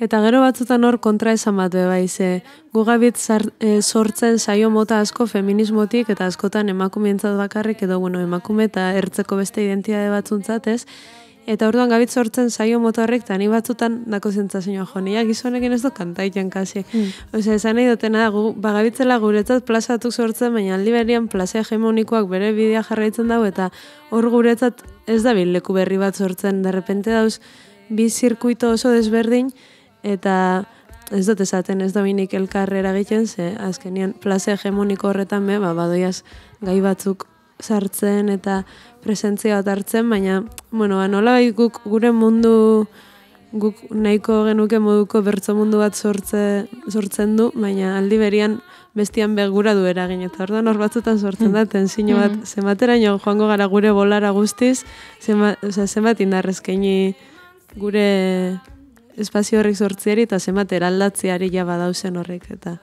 Eta gero batzutan hor kontra esan bat bai, ze gugabit eh, sortzen saio mota asko feminismotik eta askotan emakumeentzat bakarrik edo bueno, emakume eta ertzeko beste identitate batzuntzat, ez? Eta orduan gabit sortzen saio mota horrek tani batzutan dako sentsazioa jo. gizonekin ez do kantaiten kasi. Mm. Osea, esan nahi dutena gu bagabitzela guretzat plazatuk sortzen, baina aldiberian plaza hegemonikoak bere bidea jarraitzen dago eta hor guretzat ez da bil leku berri bat sortzen. De repente dauz bi zirkuito oso desberdin, eta ez dut esaten ez dominik elkarrera egiten ze azkenian plaza hegemoniko horretan be, ba, badoiaz gai batzuk sartzen eta presentzia bat hartzen, baina, bueno, ba, nola bai guk gure mundu guk nahiko genuke moduko bertso mundu bat sortze, sortzen du, baina aldi berian bestian begura du eragin, eta orduan hor batzutan sortzen da, mm. tenzino bat, mm-hmm. zematera joango gara gure bolara guztiz, zema, oza, zemat gure espazio horrek sortziari eta zemat eraldatziari jaba badauzen horrek. Eta.